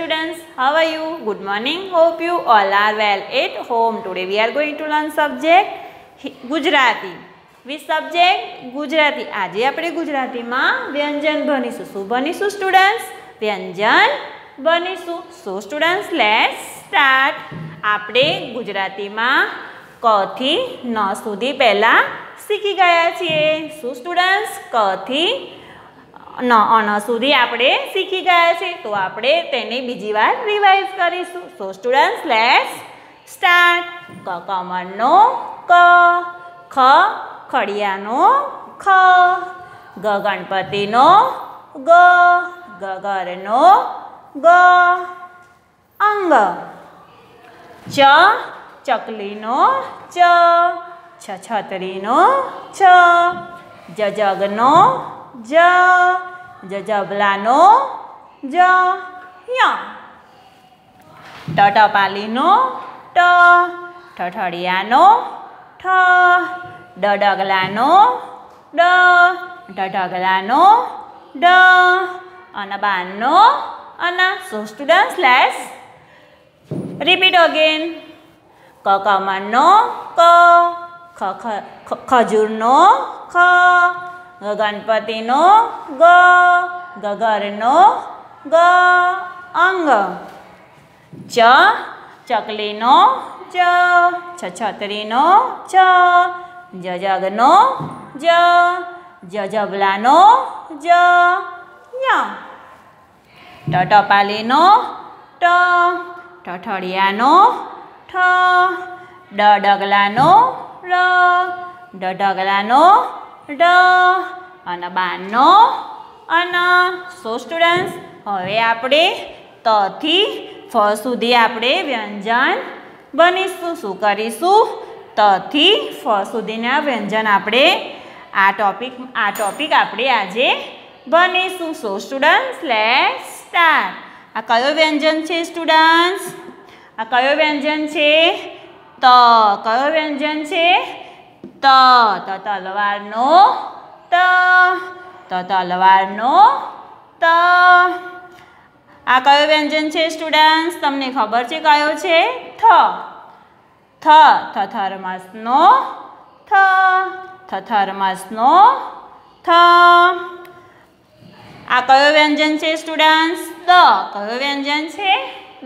students how are you good morning hope you all are well at home today we are going to learn subject gujarati with subject gujarati આજે આપણે ગુજરાતીમાં વ્યંજન ભણીશું શું ભણીશું students વ્યંજન ભણીશું so students let's start આપણે ગુજરાતીમાં ક થી ન સુધી પહેલા શીખી ગયા છીએ શું સ્ટુડન્ટ્સ ક થી ન અન સુધી આપણે શીખી ગયા છે તો આપણે તેને બીજી વાર રિવાઇઝ કરીશું સો સ્ટુડન્ટ્સ લેસ સ્ટાર્ટ ક કમરનો ક ખ ખડિયાનો ખ ગ ગણપતિનો ગ ગગરનો ગ અંગ ચ ચકલીનો ચ છત્રીનો છ જગનો ja jo belano ja ya to palino ta do gelano, do da do da anabano ana so students less repeat again mano ko, ko, jurno ko ગણપતિનો ગ ગગરનો ગ અંગ ચ ચકલીનો ચ છ છત્રીનો ચ જજગનો જ જજબલાનો જ ટટપાલીનો ટ ઠઠડિયાનો ઠ ડગલાનો ર ડઢગલાનો ડ અને બાનો અને સો સ્ટુડન્ટ્સ હવે આપણે તથી ફ સુધી આપણે વ્યંજન બનીશું શું કરીશું તથી ફ સુધીના વ્યંજન આપણે આ ટોપિક આ ટોપિક આપણે આજે બનીશું સો સ્ટુડન્ટ્સ લેટ સ્ટાર્ટ આ કયો વ્યંજન છે સ્ટુડન્ટ્સ આ કયો વ્યંજન છે ત કયો વ્યંજન છે ત ત તલવારનો ત ત તલવારનો ત આ કયો વ્યંજન છે સ્ટુડન્ટ તમને ખબર છે કયો છે થ થ થ થર્માસનો થ થ થર્માસનો થ આ કયો વ્યંજન છે સ્ટુડન્ટ દ કયો વ્યંજન છે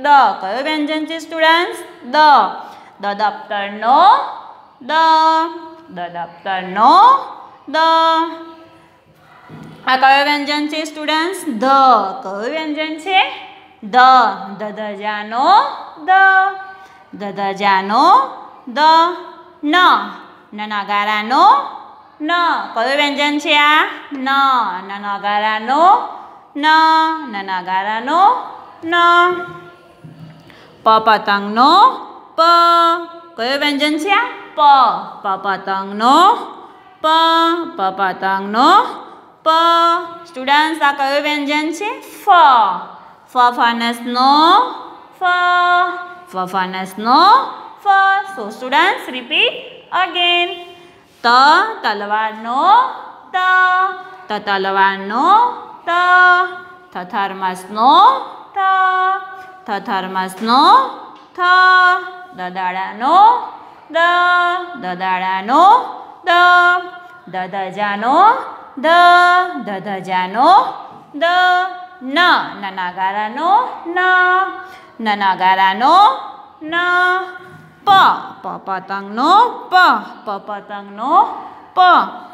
દ કયો વ્યંજન છે સ્ટુડન્ટ દ દ દફતરનો દ દ દફતરનો દ આ કયો વ્યંજન છે સ્ટુડન્ટ્સ ધ કયો વ્યંજન છે ધ દજાનો ધ દજાનો ધ ન નગારાનો ન કયો વ્યંજન છે આ ન નગારાનો ન નગારાનો ન પ પતંગનો પ કયો વ્યંજન છે આ પ પ પતંગનો પ પ પતંગનો પ સ્ટુડન્ટ્સ આ કયો વ્યંજન છે ફ ફ ફનસનો ફ ફ ફનસનો ફ સો સ્ટુડન્ટ્સ રિપીટ અગેન ત તલવારનો ત ત તલવારનો ત થ થર્મસનો થ થ થર્મસનો થ દદાડાનો દ દદાડાનો દ દધજાનો ધ ધજાનો દ ન નનાગારાનો ન નનાગારાનો ન પ પ પતંગનો પ પ પતંગનો પ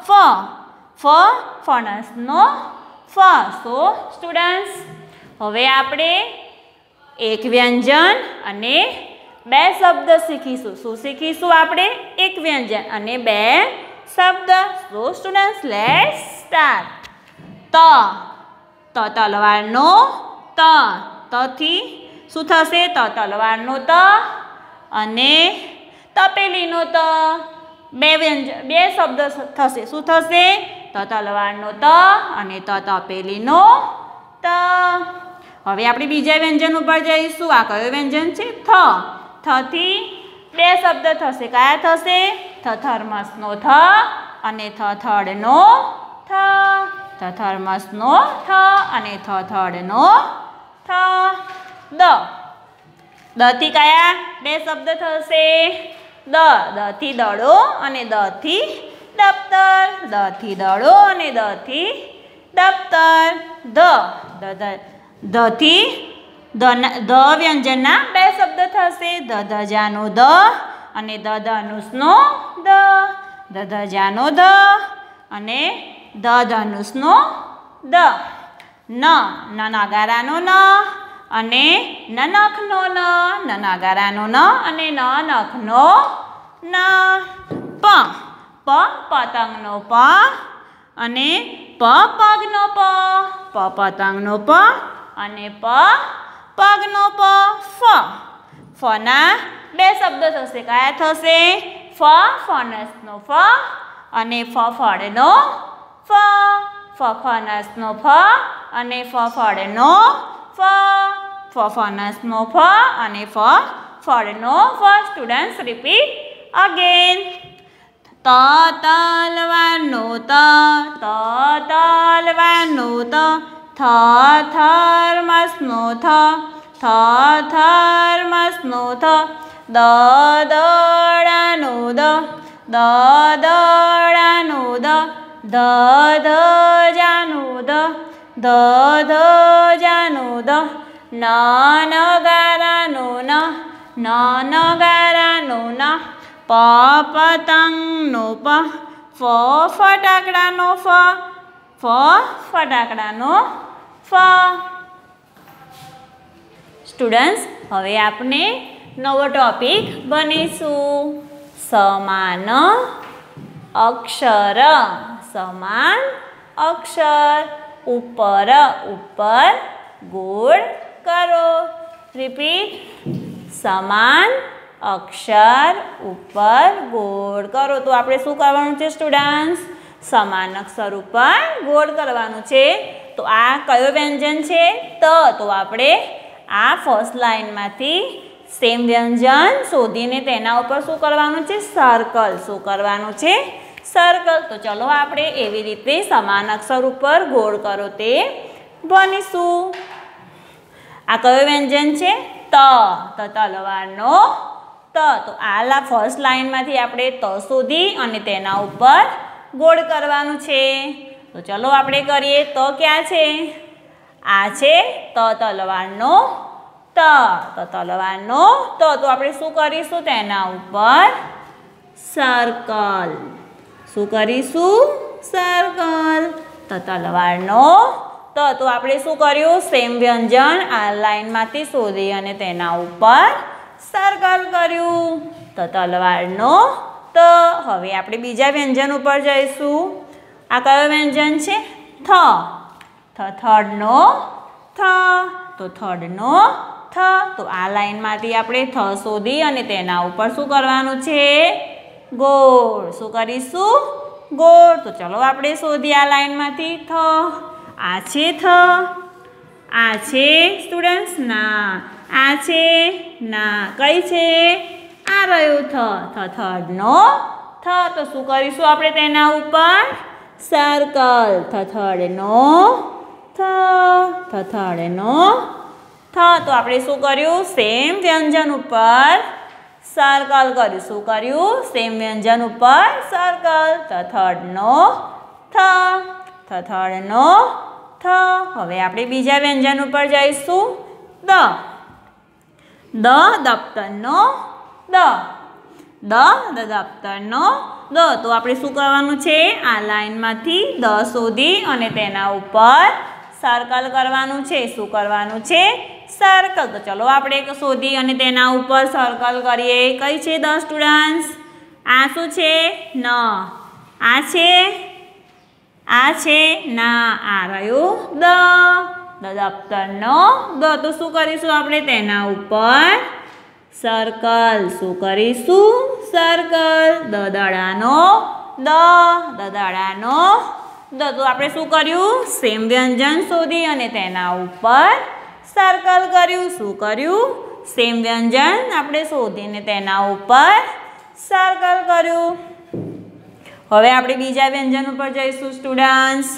ફ ફ ફણસનો ફ સો સ્ટુડન્ટ્સ હવે આપણે એક વ્યંજન અને બે શબ્દ શીખીશું શું શીખીશું આપણે એક વ્યંજન અને બે શબ્દ સો સ્ટુડન્ટ્સ લેસ સ્ટાર ત ત તલવારનો ત તથી શું થશે ત તલવારનો ત અને તપેલીનો ત બે વ્યંજન બે શબ્દ થશે શું થશે ત તલવારનો ત અને ત તપેલીનો ત હવે આપણે બીજા વ્યંજન ઉપર જઈશું આ કયો વ્યંજન છે થ થથી બે શબ્દ થશે કયા થશે થથર્મસનો થ અને થથડનો થ થથર્મસનો થ અને થ થડનો થ દ દથી કયા બે શબ્દ થશે દ દથી દડો અને દથી દફતર દથી દડો અને દથી દફતર ધ ધ ધથી ધ ધ વ્યંજનના બે શબ્દ થશે ધ ધજાનો ધ અને ધ ધનુષનો ધ દ ધજાનો દ અને ધ ધનુષનો દ ન નાગારાનો ન અને ન નખનો ન ન નાગારાનો ન અને ન નખનો ન પ પ પતંગનો પ અને પ પગનો પ પ પતંગનો પ અને પ પગનો પ ફ ફ ના બે શબ્દો થશે કયા થશે ફ ફનસનો ફ અને ફ ફળનો ફ ફ ફનસનો ફ અને ફ ફળનો ફ ફ ફનસનો ફ અને ફ ફળનો ફ સ્ટુડન્ટ રિપીટ અગેન ત તલવાનો ત ત તલવાનો ત થ થર્મસનો થ થ થર્મસનો થ દ દડાનો દ દ દડાનો દ ધ ધજાનો દ ધ ધજાનો દ ન નગારાનો ન ન નગારાનો ન પ પતંગનો પ ફ ફટાકડાનો ફ ફ ફટાકડાનો ફ સ્ટુડન્ટ્સ હવે આપણે નવો ટોપિક બનીશું સમાન અક્ષર સમાન અક્ષર ઉપર ઉપર ગોળ કરો રિપીટ સમાન અક્ષર ઉપર ગોળ કરો તો આપણે શું કરવાનું છે સ્ટુડન્ટ્સ સમાન અક્ષર ઉપર ગોળ કરવાનું છે તો આ કયો વ્યંજન છે ત તો આપણે આ ફર્સ્ટ લાઇનમાંથી સેમ વ્યંજન શોધીને તેના ઉપર શું કરવાનું છે સર્કલ શું કરવાનું છે સર્કલ તો ચલો આપણે એવી રીતે સમાન અક્ષર ઉપર ગોળ કરો તે બનીશું આ કયો વ્યંજન છે ત તો તલવારનો ત તો આ ફર્સ્ટ લાઇનમાંથી આપણે ત શોધી અને તેના ઉપર ગોળ કરવાનું છે તો ચલો આપણે કરીએ તો ક્યાં છે આ છે ત તલવારનો ત તો તલવારનો ત તો આપણે શું કરીશું તેના ઉપર સર્કલ શું કરીશું સર્કલ તો તલવારનો ત તો આપણે શું કર્યું સેમ વ્યંજન આ લાઈનમાંથી શોધી અને તેના ઉપર સર્કલ કર્યું તો તલવારનો ત હવે આપણે બીજા વ્યંજન ઉપર જઈશું આ કયો વ્યંજન છે થ થ થર્ડનો થ તો થડનો થ તો આ લાઈનમાંથી આપણે થ શોધી અને તેના ઉપર શું કરવાનું છે ગોળ શું કરીશું ગોળ તો ચલો આપણે શોધીએ આ લાઈનમાંથી થ આ છે થ આ છે સ્ટુડન્ટ્સ ના આ છે ના કઈ છે આ રહ્યું થ થ થર્ડનો થ તો શું કરીશું આપણે તેના ઉપર સર્કલ થ થર્ડનો થ થ થર્ડનો થ તો આપણે શું કર્યું સેમ વ્યંજન ઉપર સર્કલ કર્યું શું કર્યું સેમ વ્યંજન ઉપર સર્કલ થ થર્ડનો થ થ થર્ડનો થ હવે આપણે બીજા વ્યંજન ઉપર જઈશું દ દ દફતરનો દ દ દફતરનો દ તો આપણે શું કરવાનું છે આ લાઇનમાંથી દ શોધી અને તેના ઉપર સર્કલ કરવાનું છે શું કરવાનું છે સર્કલ તો ચલો આપણે શોધી અને તેના ઉપર સર્કલ કરીએ કઈ છે દ સ્ટુડન્ટ્સ આ શું છે ન આ છે આ છે ના આ રહ્યું દ દફતરનો દ તો શું કરીશું આપણે તેના ઉપર સર્કલ શું કરીશું સર્કલ દદાડાનો દ દદાડાનો દ તો આપણે શું કર્યું સેમ વ્યંજન શોધી અને તેના ઉપર સર્કલ કર્યું શું કર્યું સેમ વ્યંજન આપણે શોધીને તેના ઉપર સર્કલ કર્યું હવે આપણે બીજા વ્યંજન ઉપર જઈશું સ્ટુડન્ટ્સ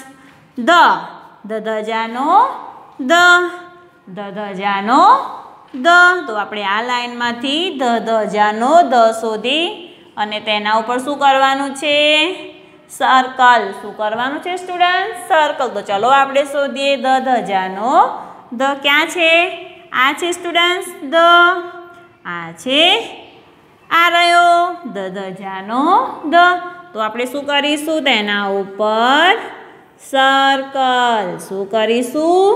ધ ધ ધજાનો ધ ધ ધજાનો દ તો આપણે આ લાઇનમાંથી ધ ધ જાનો દ શોધી અને તેના ઉપર શું કરવાનું છે સર્કલ શું કરવાનું છે સ્ટુડન્ટ સર્કલ તો ચલો આપણે શોધીએ ધ ધ જાનો ધ ક્યાં છે આ છે સ્ટુડન્ટ્સ ધ આ છે આ રહ્યો ધ ધ જાનો ધ તો આપણે શું કરીશું તેના ઉપર સર્કલ શું કરીશું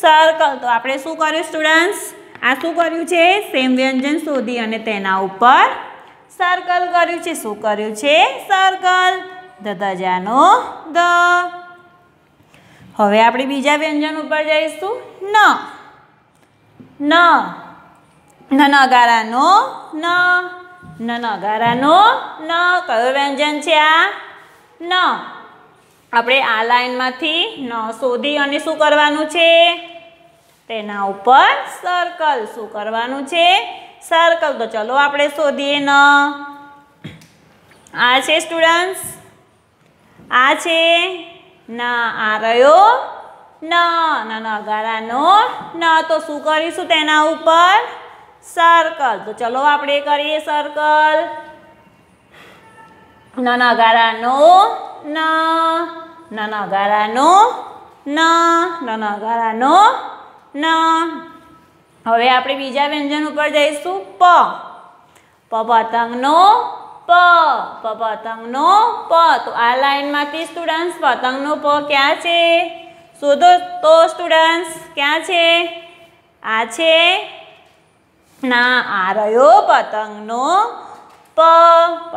સર્કલ તો આપણે શું કર્યું સ્ટુડન્ટ્સ આ શું કર્યું છે સેમ વ્યંજન શોધી અને તેના ઉપર સર્કલ કર્યું છે શું કર્યું છે સર્કલ ધ ધજાનો ધ હવે આપણે બીજા વ્યંજન ઉપર જઈશું ન ન ન નગારાનો ન ન નગારાનો ન કયો વ્યંજન છે આ ન આપણે આ લાઈનમાંથી ન શોધી અને શું કરવાનું છે તેના ઉપર સર્કલ શું કરવાનું છે સર્કલ તો ચલો આપણે શોધીએ ન આ છે સ્ટુડન્ટ્સ આ છે ના આ રહ્યો ન નગારાનો ન તો શું કરીશું તેના ઉપર સર્કલ તો ચલો આપણે કરીએ સર્કલ ન નગારાનો ન નગારાનો ન નગારાનો ન હવે આપણે બીજા વ્યંજન ઉપર જઈશું પ પ પતંગનો પ પ પતંગનો પ તો આ લાઈનમાંથી સ્ટુડન્ટ્સ પતંગનો પ ક્યાં છે શોધો તો સ્ટુડન્ટ્સ ક્યાં છે આ છે ના આ રહ્યો પતંગનો પ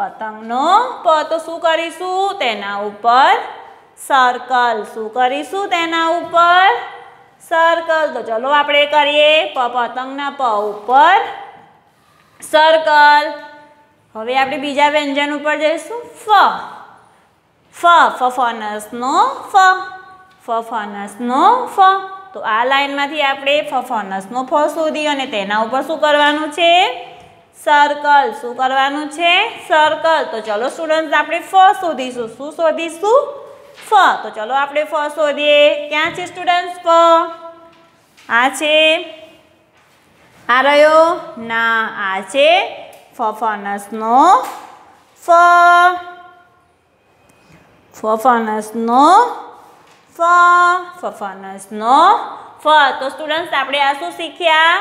પતંગનો પ તો શું કરીશું તેના ઉપર સર્કલ શું કરીશું તેના ઉપર સર્કલ તો ચલો આપણે કરીએ પ પતંગના પ ઉપર સર્કલ હવે આપણે બીજા વ્યંજન ઉપર જઈશું ફ ફ ફફનસનો ફ ફફનસનો ફ તો આ લાઈનમાંથી આપણે ફફનસનો ફ શોધી અને તેના ઉપર શું કરવાનું છે સર્કલ શું કરવાનું છે સર્કલ તો ચલો સ્ટુડન્ટ આપણે ફ શોધીશું શું શોધીશું ફ તો ચલો આપણે ફ શોધીએ ક્યાં છે સ્ટુડન્ટ્સ ફ આ છે આ રહ્યો ના આ છે ફફનસનો ફ ફફનસનો ફ ફફનસનો ફ તો સ્ટુડન્ટ્સ આપણે આ શું શીખ્યા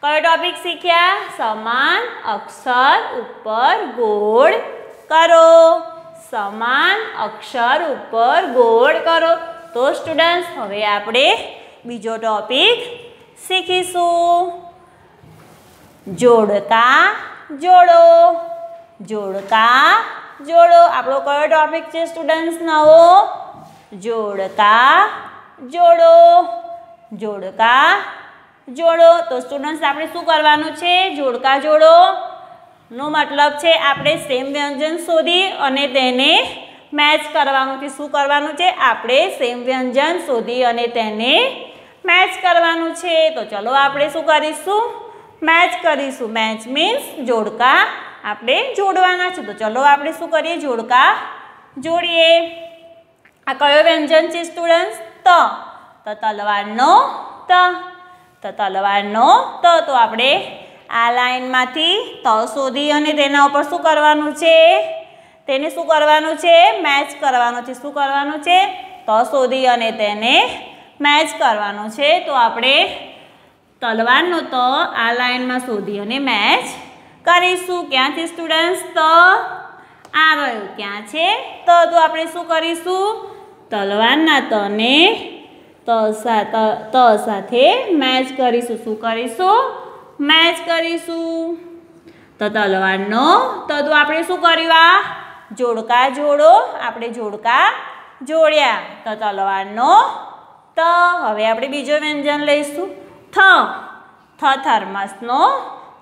કયો ટોપિક શીખ્યા સમાન અક્ષર ઉપર ગોળ કરો સમાન અક્ષર ઉપર ગોળ કરો તો સ્ટુડન્ટ્સ હવે આપણે બીજો ટોપિક શીખીશું જોડતા જોડો જોડતા જોડો આપણો કયો ટોપિક છે સ્ટુડન્ટ્સ નવો જોડતા જોડો જોડકા જોડો તો સ્ટુડન્ટ્સ આપણે શું કરવાનું છે જોડકા જોડો નો મતલબ છે આપણે સેમ વ્યંજન શોધી અને તેને મેચ કરવાનું છે શું કરવાનું છે આપણે સેમ વ્યંજન શોધી અને તેને મેચ કરવાનું છે તો ચલો આપણે શું કરીશું મેચ કરીશું મેચ મીન્સ જોડકા આપણે જોડવાના છે તો ચલો આપણે શું કરીએ જોડકા જોડીએ આ કયો વ્યંજન છે સ્ટુડન્ટ ત તો તલવારનો ત તો તલવારનો ત તો આપણે આ લાઇનમાંથી તલ શોધી અને તેના ઉપર શું કરવાનું છે તેને શું કરવાનું છે મેચ કરવાનું છે શું કરવાનું છે તલ શોધી અને તેને મેચ કરવાનું છે તો આપણે તલવારનો તો આ લાઇનમાં શોધી અને મેચ કરીશું ક્યાંથી સ્ટુડન્ટ્સ તો આ રહ્યું ક્યાં છે તો તો આપણે શું કરીશું તલવારના તને ત સાથે મેચ કરીશું શું કરીશું મેચ કરીશું તો તલવારનો તદુ આપણે શું કર્યું આ જોડકા જોડો આપણે જોડકા જોડ્યા તો તલવારનો ત હવે આપણે બીજો વ્યંજન લઈશું થ થ થર્મસનો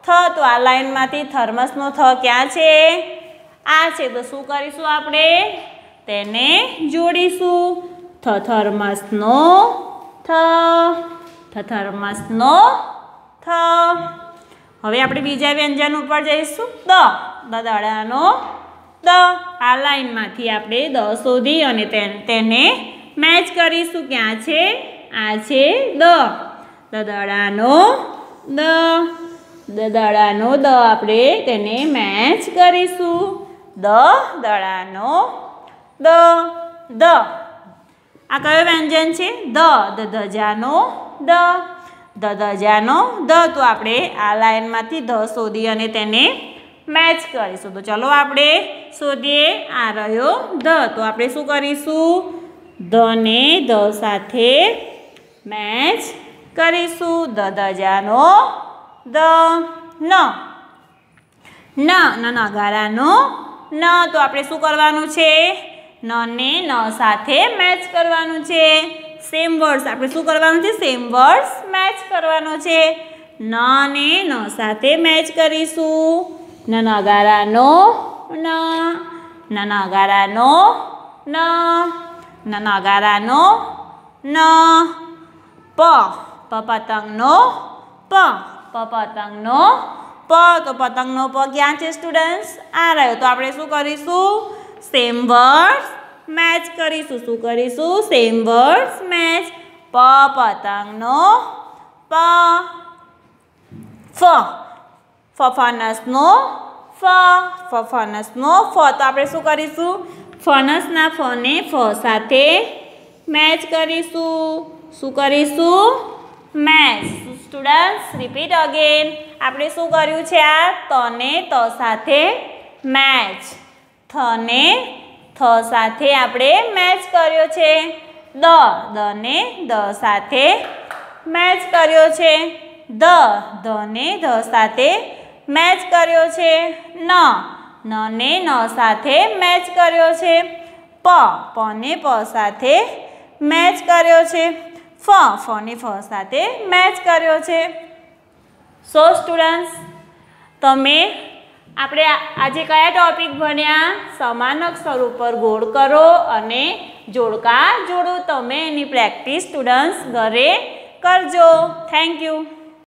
થ તો આ લાઇનમાંથી થર્મસનો થ ક્યાં છે આ છે તો શું કરીશું આપણે તેને જોડીશું થ થર્મસનો થ થ થર્મસનો થ હવે આપણે બીજા વ્યંજન ઉપર જઈશું દ દડાનો દ આ લાઈનમાંથી આપણે દ શોધી અને તેને મેચ કરીશું ક્યાં છે આ છે દ દડાનો દ દડાનો દ આપણે તેને મેચ કરીશું દ દડાનો દ દ આ કયો વ્યંજન છે દ ધ ધજાનો દ ધ ધજાનો ધ તો આપણે આ લાઇનમાંથી ધ શોધી અને તેને મેચ કરીશું તો ચલો આપણે શોધીએ આ રહ્યો ધ તો આપણે શું કરીશું ધને ધ સાથે મેચ કરીશું ધ ધજાનો ધ ન ન ન ગારાનો ન તો આપણે શું કરવાનું છે નને ન સાથે મેચ કરવાનું છે સેમ વર્ડ્સ આપણે શું કરવાનું છે સેમ વર્ડ્સ મેચ કરવાનો છે ન ને ન સાથે મેચ કરીશું ન નગારાનો ન ન નગારાનો ન ન નગારાનો ન પ પતંગનો પ પ પતંગનો પ તો પતંગનો પ ક્યાં છે સ્ટુડન્ટ્સ આ રહ્યો તો આપણે શું કરીશું સેમ વર્ડ્સ મેચ કરીશું શું કરીશું સેમ વર્ડ્સ મેચ પ પતંગનો પ ફ ફફાનસનો ફ ફફાનસનો ફ તો આપણે શું કરીશું ફનસના ફને ફ સાથે મેચ કરીશું શું કરીશું મેચ સ્ટુડન્ટ્સ રિપીટ અગેન આપણે શું કર્યું છે આ તને ત સાથે મેચ થને થ સાથે આપણે મેચ કર્યો છે દ દને દ સાથે મેચ કર્યો છે ધ ધને ધ સાથે મેચ કર્યો છે ન ન ને ન સાથે મેચ કર્યો છે પ પને પ સાથે મેચ કર્યો છે ફ ફને ફ સાથે મેચ કર્યો છે સો સ્ટુડન્ટ્સ તમે આપણે આજે કયા ટોપિક ભણ્યા સમાનક સ્વરૂપ પર ગોળ કરો અને જોડકા જોડો તમે એની પ્રેક્ટિસ સ્ટુડન્ટ્સ ઘરે કરજો થેન્ક યુ